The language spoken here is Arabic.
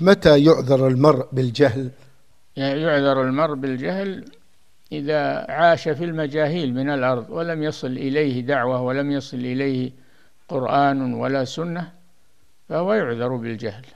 متى يعذر المرء بالجهل يعني يعذر المرء بالجهل إذا عاش في المجاهيل من الأرض ولم يصل إليه دعوة ولم يصل إليه قرآن ولا سنة فهو يعذر بالجهل